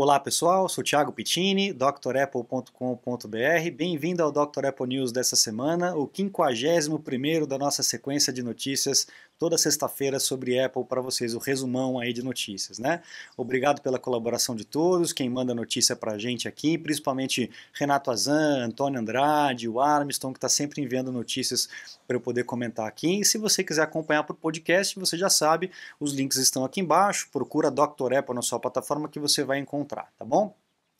Olá pessoal, sou Thiago Pittini, drapple.com.br. Bem-vindo ao Dr. Apple News dessa semana, o 51º da nossa sequência de notícias toda sexta-feira sobre Apple para vocês, o resumão aí de notícias, né? Obrigado pela colaboração de todos, quem manda notícia para a gente aqui, principalmente Renato Azan, Antônio Andrade, o Armstrong, que está sempre enviando notícias para eu poder comentar aqui. E se você quiser acompanhar por podcast, você já sabe, os links estão aqui embaixo, procura Dr. Apple na sua plataforma que você vai encontrar, tá bom?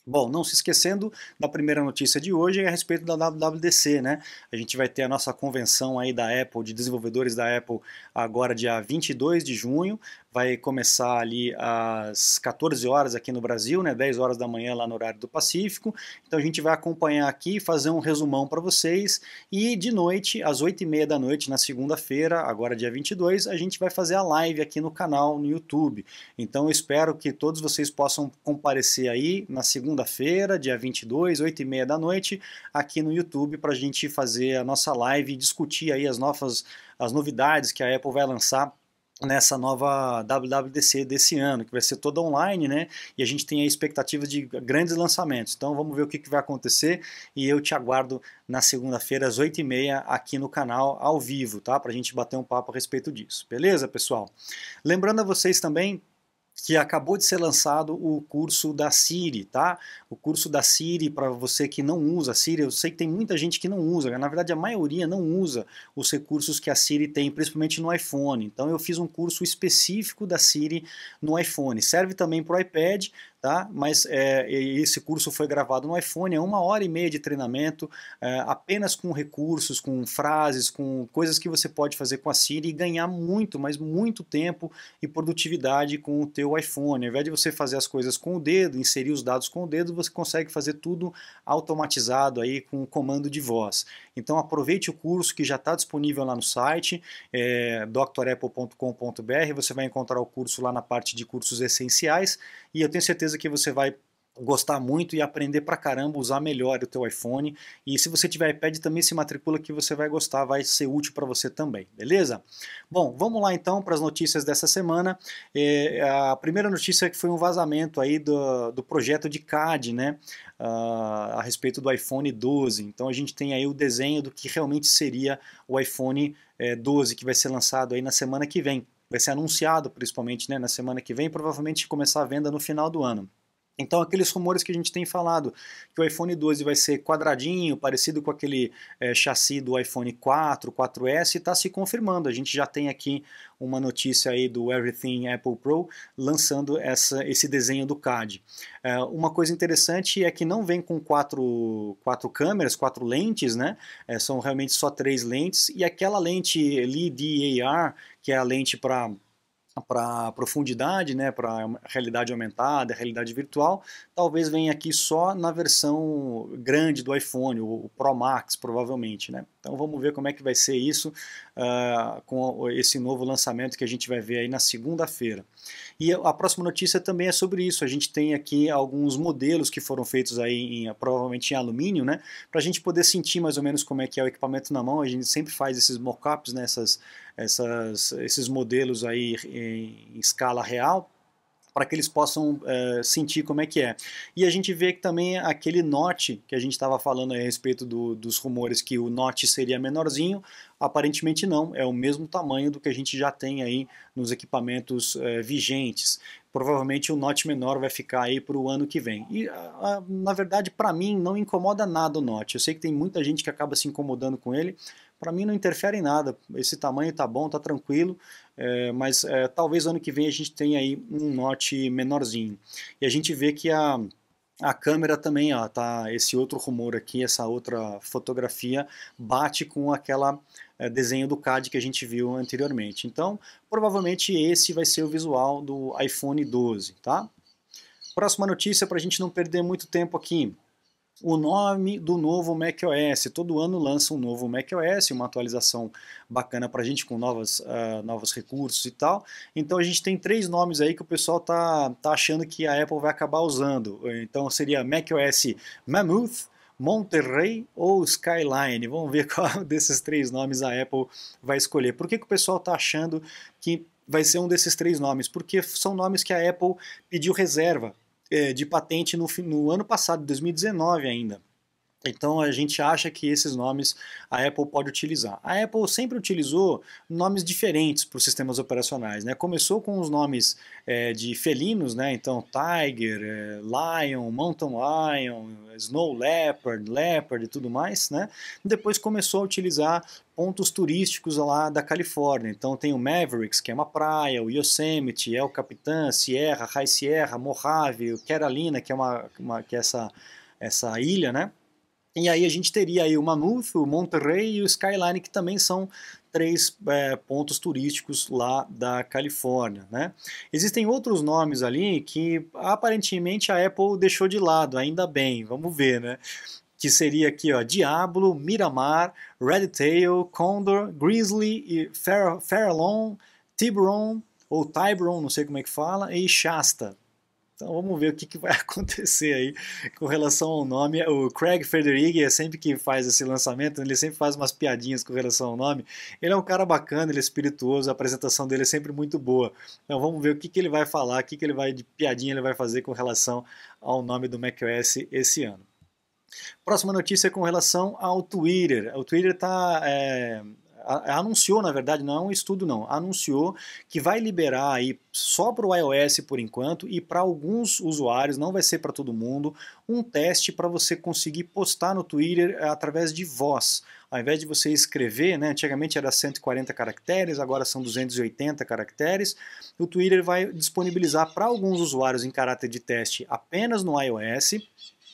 Bom, não se esquecendo da primeira notícia de hoje é a respeito da WWDC, né? A gente vai ter a nossa convenção aí da Apple, de desenvolvedores da Apple, agora dia 22 de junho. Vai começar ali às 14 horas aqui no Brasil, né? 10 horas da manhã lá no horário do Pacífico. Então a gente vai acompanhar aqui, fazer um resumão para vocês. E de noite, às 8 e meia da noite, na segunda-feira, agora dia 22, a gente vai fazer a live aqui no canal, no YouTube. Então eu espero que todos vocês possam comparecer aí na segunda segunda-feira, dia 22, 8 e meia da noite, aqui no YouTube para a gente fazer a nossa live e discutir aí as novas, as novidades que a Apple vai lançar nessa nova WWDC desse ano, que vai ser toda online, né? E a gente tem a expectativa de grandes lançamentos. Então vamos ver o que, que vai acontecer e eu te aguardo na segunda-feira às 8h30 aqui no canal ao vivo, tá? Para a gente bater um papo a respeito disso. Beleza, pessoal? Lembrando a vocês também que acabou de ser lançado o curso da Siri, tá? O curso da Siri para você que não usa a Siri, eu sei que tem muita gente que não usa, na verdade a maioria não usa os recursos que a Siri tem, principalmente no iPhone. Então eu fiz um curso específico da Siri no iPhone. Serve também para o iPad, tá? Mas é, esse curso foi gravado no iPhone, é uma hora e meia de treinamento, é, apenas com recursos, com frases, com coisas que você pode fazer com a Siri e ganhar muito, mas muito tempo e produtividade com o teu iPhone. Ao invés de você fazer as coisas com o dedo, inserir os dados com o dedo, você consegue fazer tudo automatizado aí com o comando de voz. Então aproveite o curso que já está disponível lá no site, é, drapple.com.br, você vai encontrar o curso lá na parte de cursos essenciais e eu tenho certeza certeza que você vai gostar muito e aprender pra caramba, usar melhor o teu iPhone. E se você tiver iPad também se matricula que você vai gostar, vai ser útil para você também, beleza? Bom, vamos lá então para as notícias dessa semana. É, a primeira notícia é que foi um vazamento aí do, do projeto de CAD, né? Uh, a respeito do iPhone 12. Então a gente tem aí o desenho do que realmente seria o iPhone é, 12 que vai ser lançado aí na semana que vem vai ser anunciado principalmente né, na semana que vem, provavelmente começar a venda no final do ano. Então, aqueles rumores que a gente tem falado, que o iPhone 12 vai ser quadradinho, parecido com aquele é, chassi do iPhone 4, 4S, está se confirmando. A gente já tem aqui uma notícia aí do Everything Apple Pro lançando essa, esse desenho do CAD. É, eh, uma coisa interessante é que não vem com quatro, quatro câmeras, quatro lentes, né? É, são realmente só três lentes, e aquela lente LiDAR, que é a lente para para profundidade, né, para realidade aumentada, realidade virtual, talvez venha aqui só na versão grande do iPhone, o Pro Max, provavelmente, né. Então vamos ver como é que vai ser isso uh, com esse novo lançamento que a gente vai ver aí na segunda-feira. E a próxima notícia também é sobre isso. A gente tem aqui alguns modelos que foram feitos aí, em, provavelmente em alumínio, né, para a gente poder sentir mais ou menos como é que é o equipamento na mão. A gente sempre faz esses mockups, né, essas essas, esses modelos aí em, em escala real para que eles possam é, sentir como é que é. E a gente vê que também aquele note que a gente estava falando a respeito do, dos rumores que o note seria menorzinho, Aparentemente não, é o mesmo tamanho do que a gente já tem aí nos equipamentos é, vigentes. Provavelmente o Note menor vai ficar aí para o ano que vem. E a, ah, a, ah, na verdade, para mim, não incomoda nada o Note. Eu sei que tem muita gente que acaba se incomodando com ele, para mim não interfere em nada. Esse tamanho tá bom, tá tranquilo, é, mas é, talvez ano que vem a gente tenha aí um note menorzinho. E a gente vê que a a câmera também, ó, tá, esse outro rumor aqui, essa outra fotografia, bate com aquela é, desenho do CAD que a gente viu anteriormente. Então, provavelmente esse vai ser o visual do iPhone 12, tá? Próxima notícia, para a gente não perder muito tempo aqui o nome do novo macOS. Todo ano lança um novo macOS, uma atualização bacana para a gente com novas, uh, novos recursos e tal. Então a gente tem três nomes aí que o pessoal tá, tá achando que a Apple vai acabar usando. Então seria macOS Mammoth, Monterrey ou Skyline. Vamos ver qual desses três nomes a Apple vai escolher. Por que, que o pessoal está achando que vai ser um desses três nomes? Porque são nomes que a Apple pediu reserva é, de patente no, no ano passado, 2019 ainda. Então a gente acha que esses nomes a Apple pode utilizar. A Apple sempre utilizou nomes diferentes para os sistemas operacionais. Né? Começou com os nomes é, de felinos, né? então Tiger, é, Lion, Mountain Lion, Snow Leopard, Leopard e tudo mais. Né? Depois começou a utilizar pontos turísticos lá da Califórnia. Então tem o Mavericks, que é uma praia, o Yosemite, El Capitan, Sierra, High Sierra, Mojave, Carolina, que é, uma, uma que é essa, essa ilha, né? E aí a gente teria aí o Mammoth, o Monterrey e o Skyline, que também são três é, pontos turísticos lá da Califórnia. Né? Existem outros nomes ali que aparentemente a Apple deixou de lado, ainda bem, vamos ver, né? Que seria aqui, ó, Diablo, Miramar, Red Tail, Condor, Grizzly, e Farallon, Tiburon, ou Tiburon, não sei como é que fala, e Shasta. Então vamos ver o que, que, vai acontecer aí com relação ao nome. O Craig Federighi, é sempre que faz esse lançamento, ele sempre faz umas piadinhas com relação ao nome. Ele é um cara bacana, ele é espirituoso, a apresentação dele é sempre muito boa. Então vamos ver o que, que ele vai falar, o que, que ele vai de piadinha ele vai fazer com relação ao nome do macOS esse ano. Próxima notícia é com relação ao Twitter. O Twitter está é, eh, anunciou, na verdade, não é um estudo não, anunciou que vai liberar aí só para o iOS por enquanto e para alguns usuários, não vai ser para todo mundo, um teste para você conseguir postar no Twitter eh, através de voz. Ao invés de você escrever, né, antigamente era 140 caracteres, agora são 280 caracteres, o Twitter vai disponibilizar para alguns usuários em caráter de teste apenas no iOS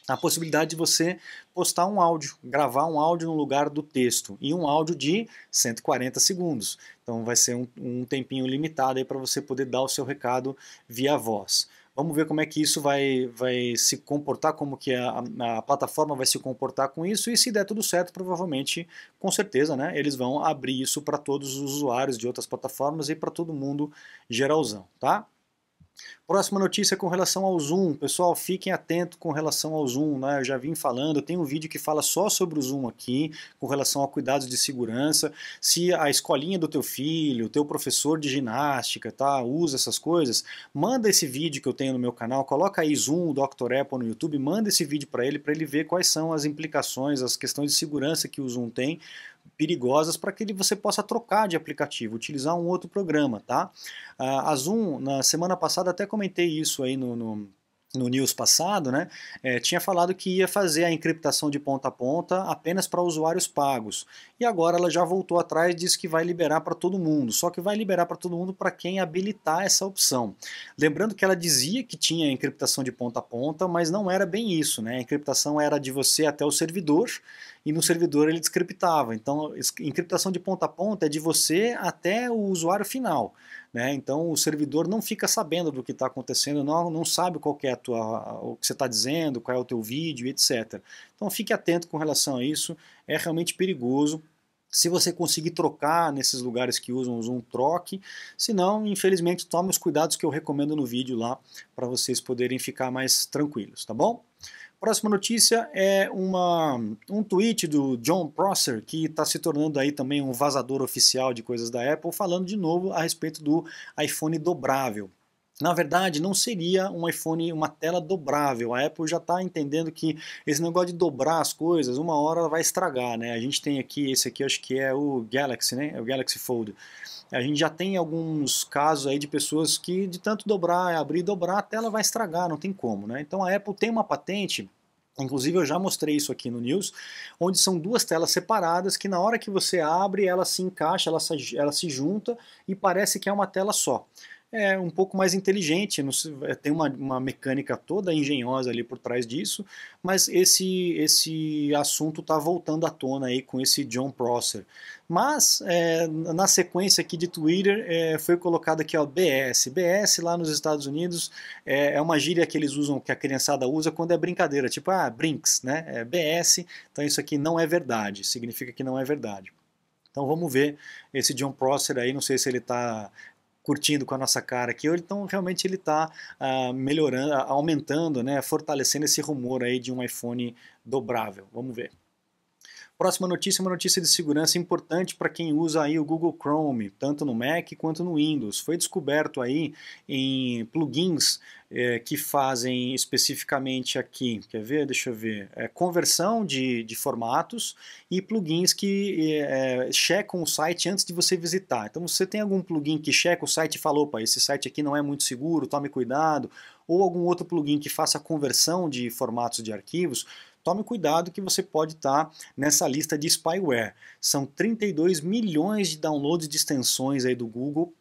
a possibilidade de você postar um áudio, gravar um áudio no lugar do texto, e um áudio de 140 segundos. Então vai ser um, um tempinho limitado para você poder dar o seu recado via voz. Vamos ver como é que isso vai, vai se comportar, como que a, a, plataforma vai se comportar com isso, e se der tudo certo, provavelmente, com certeza, né, eles vão abrir isso para todos os usuários de outras plataformas e para todo mundo geralzão, tá? Próxima notícia com relação ao Zoom. Pessoal, fiquem atentos com relação ao Zoom. Né? Eu já vim falando, eu tenho um vídeo que fala só sobre o Zoom aqui, com relação a cuidados de segurança. Se a escolinha do teu filho, o teu professor de ginástica, tá, usa essas coisas, manda esse vídeo que eu tenho no meu canal, coloca aí Zoom, Dr. Apple no YouTube, manda esse vídeo para ele, para ele ver quais são as implicações, as questões de segurança que o Zoom tem perigosas para que você possa trocar de aplicativo, utilizar um outro programa, tá? A Zoom, na semana passada até comentei isso aí no, no no news passado, né, é, tinha falado que ia fazer a encriptação de ponta a ponta apenas para usuários pagos. E agora ela já voltou atrás e disse que vai liberar para todo mundo, só que vai liberar para todo mundo para quem habilitar essa opção. Lembrando que ela dizia que tinha encriptação de ponta a ponta, mas não era bem isso, né? A encriptação era de você até o servidor e no servidor ele descriptava. Então, encriptação de ponta a ponta é de você até o usuário final. Né? Então, o servidor não fica sabendo do que está acontecendo, não, não sabe qual é a tua, o que você está dizendo, qual é o teu vídeo, etc. Então, fique atento com relação a isso, é realmente perigoso. Se você conseguir trocar nesses lugares que usam o Zoom, troque. Se não, infelizmente, tome os cuidados que eu recomendo no vídeo lá para vocês poderem ficar mais tranquilos, tá bom? Próxima notícia é uma, um tweet do John Prosser, que está se tornando aí também um vazador oficial de coisas da Apple, falando de novo a respeito do iPhone dobrável. Na verdade, não seria um iPhone, uma tela dobrável. A Apple já está entendendo que esse negócio de dobrar as coisas, uma hora vai estragar, né? A gente tem aqui, esse aqui acho que é o Galaxy, né? É o Galaxy Fold. A gente já tem alguns casos aí de pessoas que de tanto dobrar, abrir e dobrar, a tela vai estragar, não tem como, né? Então a Apple tem uma patente Inclusive, eu já mostrei isso aqui no News, onde são duas telas separadas que, na hora que você abre, ela se encaixa, ela se, ela se junta e parece que é uma tela só é um pouco mais inteligente, não, é, tem uma, uma mecânica toda engenhosa ali por trás disso, mas esse, esse assunto está voltando à tona aí com esse John Prosser. Mas é, na sequência aqui de Twitter é, foi colocado aqui ó, BS. BS lá nos Estados Unidos é, é, uma gíria que eles usam, que a criançada usa quando é brincadeira, tipo ah, brinks, né? É BS, então isso aqui não é verdade, significa que não é verdade. Então vamos ver esse John Prosser aí, não sei se ele está curtindo com a nossa cara aqui, ou então realmente ele está uh, ah, melhorando, ah, aumentando, né, fortalecendo esse rumor aí de um iPhone dobrável. Vamos ver. Próxima notícia é uma notícia de segurança importante para quem usa aí o Google Chrome, tanto no Mac quanto no Windows. Foi descoberto aí em plugins é, que fazem especificamente aqui, quer ver? Deixa eu ver. É, conversão de, de formatos e plugins que é, checam o site antes de você visitar. Então, se você tem algum plugin que checa o site e fala, opa, esse site aqui não é muito seguro, tome cuidado, ou algum outro plugin que faça conversão de formatos de arquivos, tome cuidado que você pode estar tá nessa lista de spyware. São 32 milhões de downloads de extensões aí do Google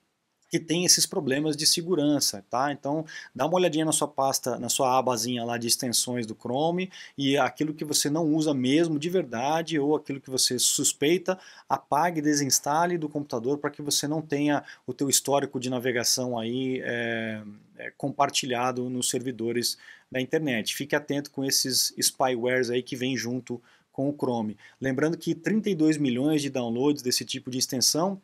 que tem esses problemas de segurança, tá? Então, dá uma olhadinha na sua pasta, na sua abazinha lá de extensões do Chrome e aquilo que você não usa mesmo de verdade ou aquilo que você suspeita, apague, desinstale do computador para que você não tenha o teu histórico de navegação aí é, é, compartilhado nos servidores da internet. Fique atento com esses spywares aí que vem junto com o Chrome. Lembrando que 32 milhões de downloads desse tipo de extensão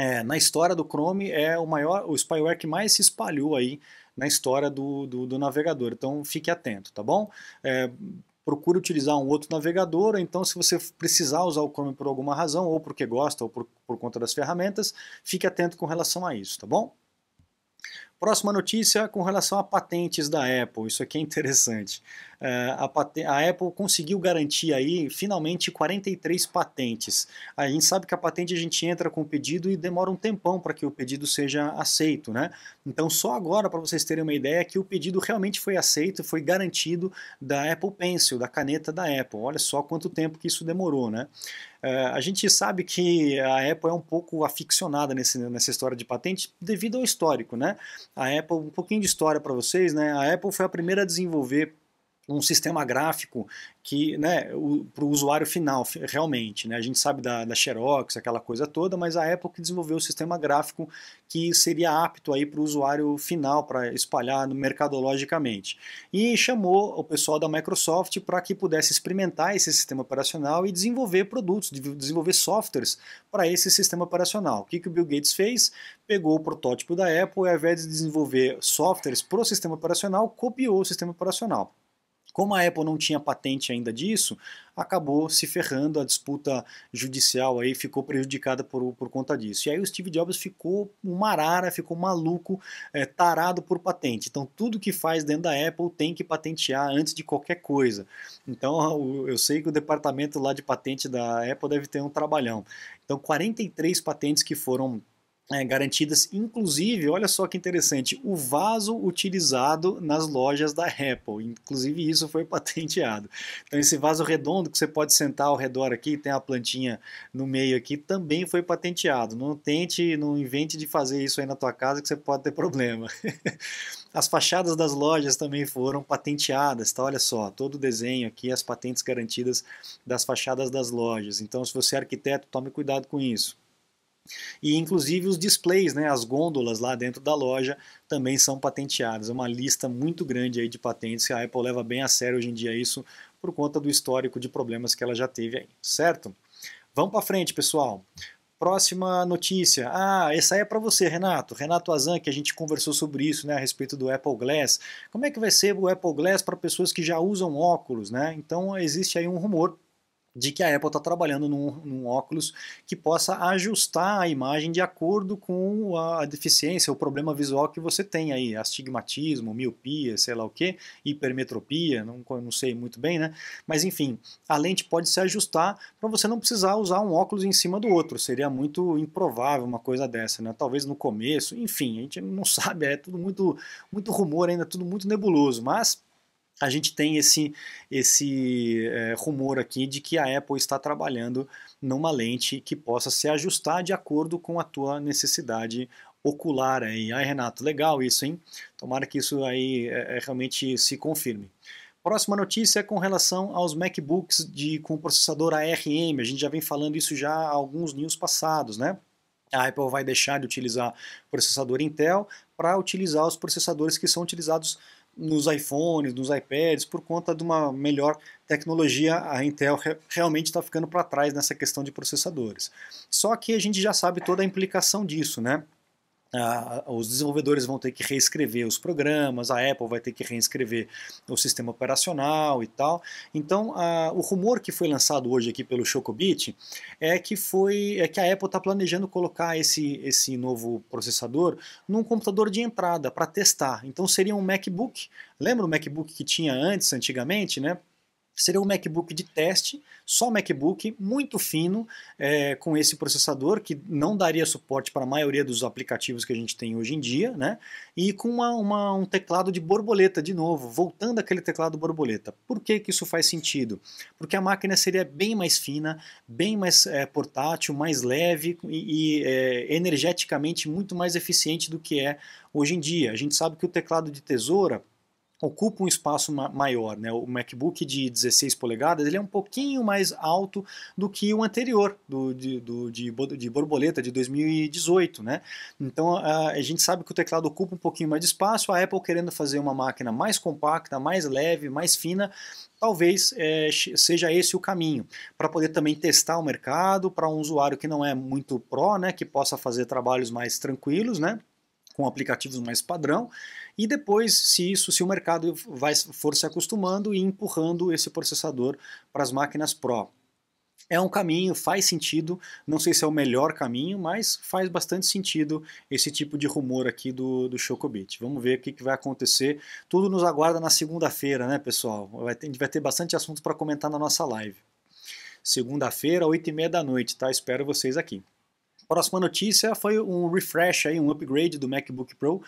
é, na história do Chrome é o maior, o spyware que mais se espalhou aí na história do, do, do navegador. Então fique atento, tá bom? É, procure utilizar um outro navegador, então se você precisar usar o Chrome por alguma razão, ou porque gosta, ou por, por conta das ferramentas, fique atento com relação a isso, tá bom? Próxima notícia com relação a patentes da Apple, isso aqui é interessante. Eh, a, Apple conseguiu garantir aí finalmente 43 patentes. A gente sabe que a patente a gente entra com o pedido e demora um tempão para que o pedido seja aceito, né? Então só agora para vocês terem uma ideia que o pedido realmente foi aceito, foi garantido da Apple Pencil, da caneta da Apple. Olha só quanto tempo que isso demorou, né? Eh, a gente sabe que a Apple é um pouco aficionada nesse, nessa história de patente devido ao histórico, né? A Apple, um pouquinho de história para vocês, né? A Apple foi a primeira a desenvolver um sistema gráfico que né, para o usuário final, realmente. Né, a gente sabe da, da Xerox, aquela coisa toda, mas a Apple que desenvolveu o sistema gráfico que seria apto para o usuário final, para espalhar no mercadologicamente. E chamou o pessoal da Microsoft para que pudesse experimentar esse sistema operacional e desenvolver produtos, desenvolver softwares para esse sistema operacional. O que, que o Bill Gates fez? Pegou o protótipo da Apple e, ao invés de desenvolver softwares para o sistema operacional, copiou o sistema operacional. Como a Apple não tinha patente ainda disso, acabou se ferrando, a disputa judicial aí ficou prejudicada por, por conta disso. E aí o Steve Jobs ficou uma arara, ficou maluco, é, tarado por patente. Então tudo que faz dentro da Apple tem que patentear antes de qualquer coisa. Então eu sei que o departamento lá de patente da Apple deve ter um trabalhão. Então 43 patentes que foram é, garantidas, inclusive, olha só que interessante, o vaso utilizado nas lojas da Apple, inclusive isso foi patenteado. Então esse vaso redondo que você pode sentar ao redor aqui, tem a plantinha no meio aqui, também foi patenteado. Não tente, não invente de fazer isso aí na tua casa que você pode ter problema. As fachadas das lojas também foram patenteadas, tá? Olha só, todo o desenho aqui, as patentes garantidas das fachadas das lojas. Então se você é arquiteto, tome cuidado com isso. E inclusive os displays, né, as gôndolas lá dentro da loja também são patenteadas. É uma lista muito grande aí de patentes que a Apple leva bem a sério hoje em dia isso por conta do histórico de problemas que ela já teve aí, certo? Vamos para frente, pessoal. Próxima notícia. Ah, essa aí é para você, Renato. Renato Azan, que a gente conversou sobre isso, né, a respeito do Apple Glass. Como é que vai ser o Apple Glass para pessoas que já usam óculos, né? Então existe aí um rumor de que a Apple está trabalhando num, num, óculos que possa ajustar a imagem de acordo com a deficiência, o problema visual que você tem aí, astigmatismo, miopia, sei lá o que, hipermetropia, não, não sei muito bem, né? Mas enfim, a lente pode se ajustar para você não precisar usar um óculos em cima do outro, seria muito improvável uma coisa dessa, né? Talvez no começo, enfim, a gente não sabe, é tudo muito, muito rumor ainda, tudo muito nebuloso, mas a gente tem esse, esse é, rumor aqui de que a Apple está trabalhando numa lente que possa se ajustar de acordo com a tua necessidade ocular aí. Ai, Renato, legal isso, hein? Tomara que isso aí é, é realmente se confirme. Próxima notícia é com relação aos MacBooks de, com processador ARM. A gente já vem falando isso já há alguns news passados, né? A Apple vai deixar de utilizar processador Intel para utilizar os processadores que são utilizados nos iPhones, nos iPads, por conta de uma melhor tecnologia, a Intel realmente está ficando para trás nessa questão de processadores. Só que a gente já sabe toda a implicação disso, né? ah, os desenvolvedores vão ter que reescrever os programas, a Apple vai ter que reescrever o sistema operacional e tal. Então, ah, o rumor que foi lançado hoje aqui pelo Chocobit é que foi é que a Apple está planejando colocar esse, esse novo processador num computador de entrada para testar. Então, seria um MacBook. Lembra o MacBook que tinha antes, antigamente, né? seria um MacBook de teste, só um MacBook muito fino, é, com esse processador que não daria suporte para a maioria dos aplicativos que a gente tem hoje em dia, né? E com uma, uma, um teclado de borboleta de novo, voltando aquele teclado borboleta. Por que, que isso faz sentido? Porque a máquina seria bem mais fina, bem mais é, portátil, mais leve e, e é, energeticamente muito mais eficiente do que é hoje em dia. A gente sabe que o teclado de tesoura ocupa um espaço ma maior. Né? O MacBook de 16 polegadas ele é um pouquinho mais alto do que o anterior, do, de, do, de, de borboleta de 2018. Né? Então a, a, gente sabe que o teclado ocupa um pouquinho mais de espaço, a Apple querendo fazer uma máquina mais compacta, mais leve, mais fina, talvez é, seja esse o caminho, para poder também testar o mercado, para um usuário que não é muito pró, né, que possa fazer trabalhos mais tranquilos, né, com aplicativos mais padrão, e depois, se isso, se o mercado vai, for se acostumando e empurrando esse processador para as máquinas Pro. É um caminho, faz sentido, não sei se é o melhor caminho, mas faz bastante sentido esse tipo de rumor aqui do, do Chocobit. Vamos ver o que, que vai acontecer. Tudo nos aguarda na segunda-feira, né, pessoal? Vai ter, a gente vai ter bastante assunto para comentar na nossa live. segunda feira oito e meia da noite, tá? Espero vocês aqui. Próxima notícia foi um refresh, aí, um upgrade do MacBook Pro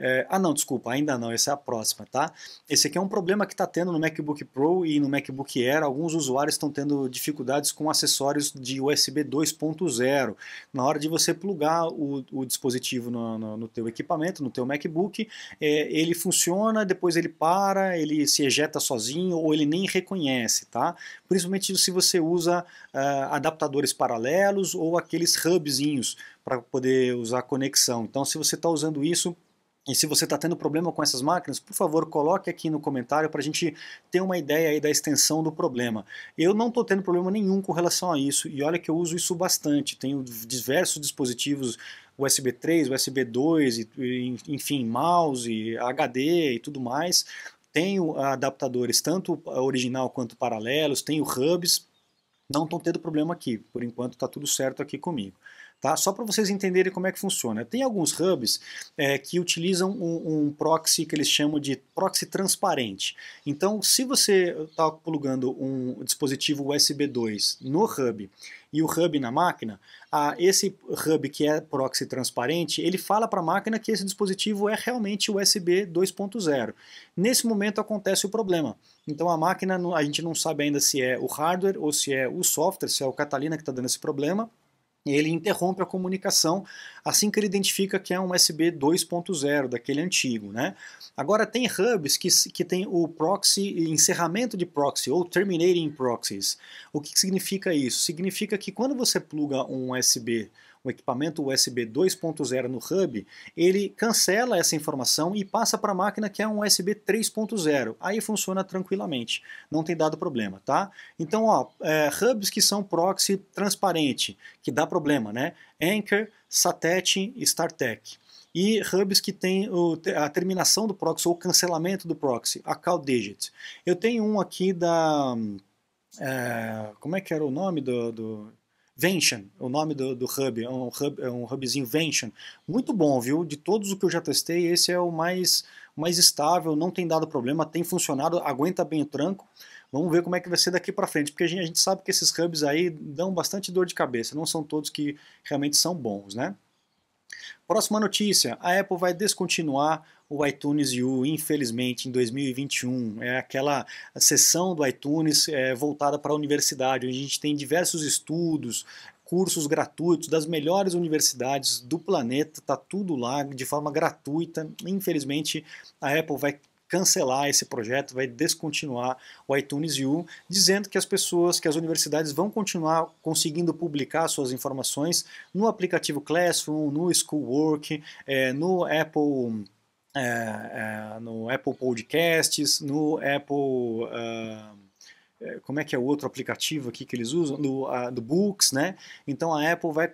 é, ah, não, desculpa, ainda não, essa é a próxima, tá? Esse aqui é um problema que está tendo no MacBook Pro e no MacBook Air. Alguns usuários estão tendo dificuldades com acessórios de USB 2.0. Na hora de você plugar o, o dispositivo no, no, no, teu equipamento, no teu MacBook, é, ele funciona, depois ele para, ele se ejeta sozinho ou ele nem reconhece, tá? Principalmente se você usa uh, adaptadores paralelos ou aqueles hubzinhos para poder usar conexão. Então, se você está usando isso, e se você está tendo problema com essas máquinas, por favor, coloque aqui no comentário para a gente ter uma ideia aí da extensão do problema. Eu não estou tendo problema nenhum com relação a isso, e olha que eu uso isso bastante. Tenho diversos dispositivos USB 3, USB 2, enfim, mouse, HD e tudo mais. Tenho adaptadores tanto original quanto paralelos, tenho hubs. Não estou tendo problema aqui, por enquanto está tudo certo aqui comigo tá? Só para vocês entenderem como é que funciona. Tem alguns hubs é, que utilizam um, um, proxy que eles chamam de proxy transparente. Então, se você está plugando um dispositivo USB 2 no hub e o hub na máquina, a, esse hub que é proxy transparente, ele fala para a máquina que esse dispositivo é realmente USB 2.0. Nesse momento acontece o problema. Então a máquina, a gente não sabe ainda se é o hardware ou se é o software, se é o Catalina que está dando esse problema, ele interrompe a comunicação assim que ele identifica que é um USB 2.0, daquele antigo. Né? Agora tem hubs que, que tem o proxy, encerramento de proxy ou terminating proxies. O que, que significa isso? Significa que quando você pluga um USB o equipamento USB 2.0 no hub, ele cancela essa informação e passa para a máquina que é um USB 3.0. Aí funciona tranquilamente, não tem dado problema, tá? Então, ó, é, hubs que são proxy transparente, que dá problema, né? Anchor, Satet, StarTech e hubs que tem a terminação do proxy ou cancelamento do proxy, a CalDigit. Eu tenho um aqui da. É, como é que era o nome do. do Vention, o nome do, do hub, é um, hub, é um hubzinho Vention. Muito bom, viu? De todos o que eu já testei, esse é o mais, mais estável, não tem dado problema, tem funcionado, aguenta bem o tranco. Vamos ver como é que vai ser daqui para frente, porque a gente, a gente sabe que esses hubs aí dão bastante dor de cabeça, não são todos que realmente são bons, né? Próxima notícia: a Apple vai descontinuar o iTunes U, infelizmente, em 2021. É aquela sessão do iTunes é, voltada para a universidade, onde a gente tem diversos estudos, cursos gratuitos das melhores universidades do planeta, tá tudo lá de forma gratuita. Infelizmente, a Apple vai cancelar esse projeto, vai descontinuar o iTunes U, dizendo que as pessoas, que as universidades vão continuar conseguindo publicar suas informações no aplicativo Classroom, no Schoolwork, é, no Apple. É, é, no Apple Podcasts, no Apple. Uh, como é que é o outro aplicativo aqui que eles usam, do, uh, ah, do Books, né? Então a Apple vai,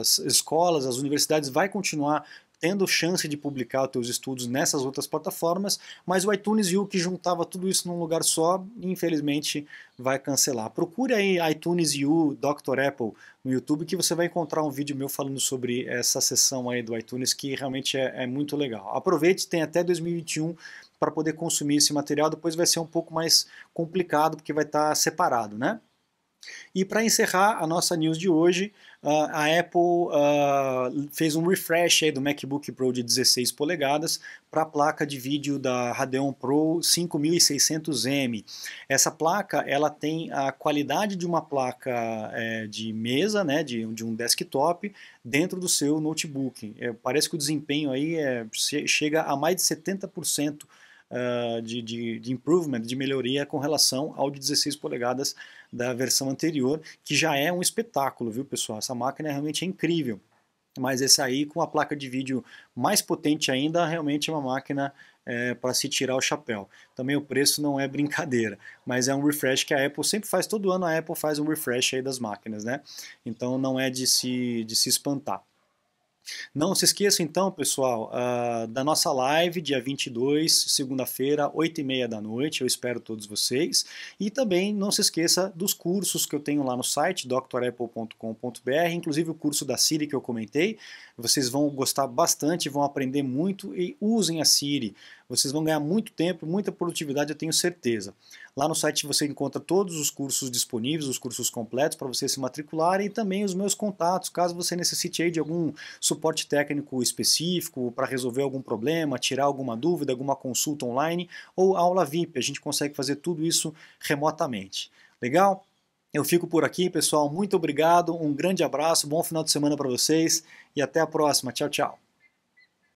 as escolas, as universidades vai continuar tendo chance de publicar os teus estudos nessas outras plataformas, mas o iTunes U que juntava tudo isso num lugar só infelizmente vai cancelar. Procure aí iTunes U Dr. Apple no YouTube que você vai encontrar um vídeo meu falando sobre essa sessão aí do iTunes que realmente é, é muito legal. Aproveite, tem até 2021 para poder consumir esse material, depois vai ser um pouco mais complicado porque vai estar tá separado, né? E para encerrar a nossa news de hoje, ah, a Apple ah, fez um refresh do MacBook Pro de 16 polegadas para a placa de vídeo da Radeon Pro 5600M. Essa placa ela tem a qualidade de uma placa é, de mesa, né, de, de um desktop, dentro do seu notebook. É, parece que o desempenho aí é, chega a mais de 70% ah, de, de, de, improvement, de melhoria com relação ao de 16 polegadas da versão anterior, que já é um espetáculo, viu pessoal? Essa máquina realmente é incrível. Mas essa aí, com a placa de vídeo mais potente ainda, realmente é uma máquina é, para se tirar o chapéu. Também o preço não é brincadeira, mas é um refresh que a Apple sempre faz, todo ano a Apple faz um refresh aí das máquinas, né? Então não é de se, de se espantar. Não se esqueça então, pessoal, uh, da nossa live, dia 22, segunda-feira, 8h30 da noite. Eu espero todos vocês. E também não se esqueça dos cursos que eu tenho lá no site, drapple.com.br, inclusive o curso da Siri que eu comentei. Vocês vão gostar bastante, vão aprender muito e usem a Siri. Vocês vão ganhar muito tempo, muita produtividade, eu tenho certeza. Lá no site você encontra todos os cursos disponíveis, os cursos completos para você se matricular e também os meus contatos, caso você necessite aí de algum suporte técnico específico para resolver algum problema, tirar alguma dúvida, alguma consulta online ou aula VIP. A gente consegue fazer tudo isso remotamente. Legal? Eu fico por aqui, pessoal. Muito obrigado, um grande abraço, bom final de semana para vocês e até a próxima. Tchau, tchau.